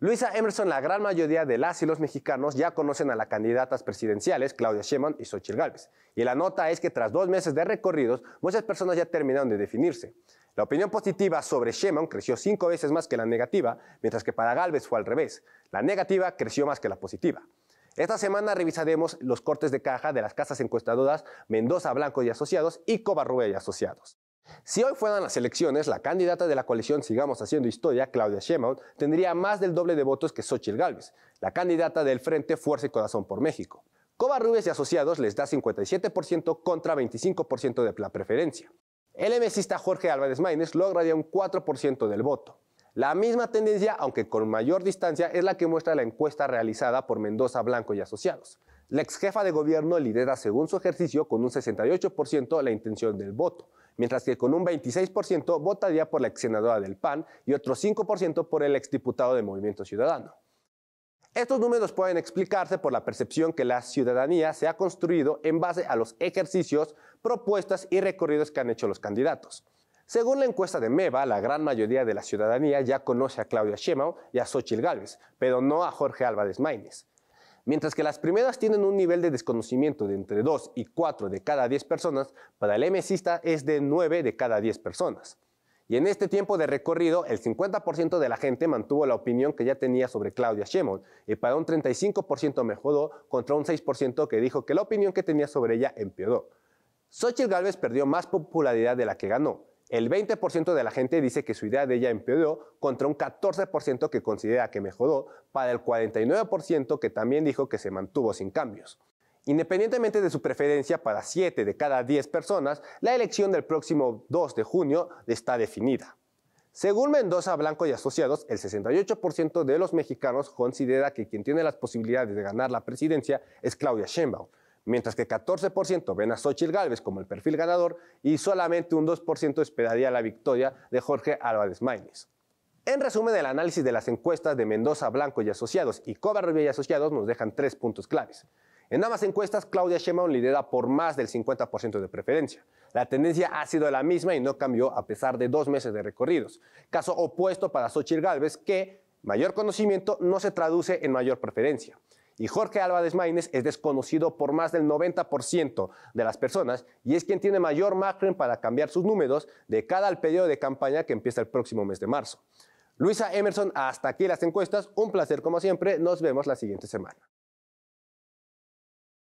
Luisa Emerson, la gran mayoría de las y los mexicanos ya conocen a las candidatas presidenciales Claudia Sheinbaum y Xochitl Gálvez. Y la nota es que tras dos meses de recorridos, muchas personas ya terminaron de definirse. La opinión positiva sobre Sheinbaum creció cinco veces más que la negativa, mientras que para Gálvez fue al revés. La negativa creció más que la positiva. Esta semana revisaremos los cortes de caja de las casas encuestadoras Mendoza Blanco y Asociados y Covarrubia y Asociados. Si hoy fueran las elecciones, la candidata de la coalición Sigamos Haciendo Historia, Claudia Sheinbaum, tendría más del doble de votos que Xochitl Gálvez, la candidata del Frente Fuerza y Corazón por México. Covarrubias y Asociados les da 57% contra 25% de la preferencia. El mesista Jorge Álvarez Maínez lograría un 4% del voto. La misma tendencia, aunque con mayor distancia, es la que muestra la encuesta realizada por Mendoza Blanco y Asociados. La ex jefa de gobierno lidera según su ejercicio con un 68% la intención del voto, mientras que con un 26% votaría por la ex senadora del PAN y otro 5% por el exdiputado de Movimiento Ciudadano. Estos números pueden explicarse por la percepción que la ciudadanía se ha construido en base a los ejercicios, propuestas y recorridos que han hecho los candidatos. Según la encuesta de MEVA, la gran mayoría de la ciudadanía ya conoce a Claudia Sheinbaum y a Xochitl Gálvez, pero no a Jorge Álvarez Maínez. Mientras que las primeras tienen un nivel de desconocimiento de entre 2 y 4 de cada 10 personas, para el MSista es de 9 de cada 10 personas. Y en este tiempo de recorrido, el 50% de la gente mantuvo la opinión que ya tenía sobre Claudia Sheinbaum y para un 35% mejoró contra un 6% que dijo que la opinión que tenía sobre ella empeoró. Xochitl Gálvez perdió más popularidad de la que ganó el 20% de la gente dice que su idea de ella empeoró contra un 14% que considera que mejoró, para el 49% que también dijo que se mantuvo sin cambios. Independientemente de su preferencia para 7 de cada 10 personas, la elección del próximo 2 de junio está definida. Según Mendoza Blanco y Asociados, el 68% de los mexicanos considera que quien tiene las posibilidades de ganar la presidencia es Claudia Sheinbaum, mientras que 14% ven a Xochitl Galvez como el perfil ganador y solamente un 2% esperaría la victoria de Jorge Álvarez Maínez. En resumen, el análisis de las encuestas de Mendoza Blanco y Asociados y Covarrubia y Asociados nos dejan tres puntos claves. En ambas encuestas, Claudia Sheinbaum lidera por más del 50% de preferencia. La tendencia ha sido la misma y no cambió a pesar de dos meses de recorridos. Caso opuesto para Xochitl Galvez, que mayor conocimiento no se traduce en mayor preferencia. Y Jorge Álvarez Maínez es desconocido por más del 90% de las personas y es quien tiene mayor margen para cambiar sus números de cada al periodo de campaña que empieza el próximo mes de marzo. Luisa Emerson, hasta aquí las encuestas. Un placer como siempre. Nos vemos la siguiente semana.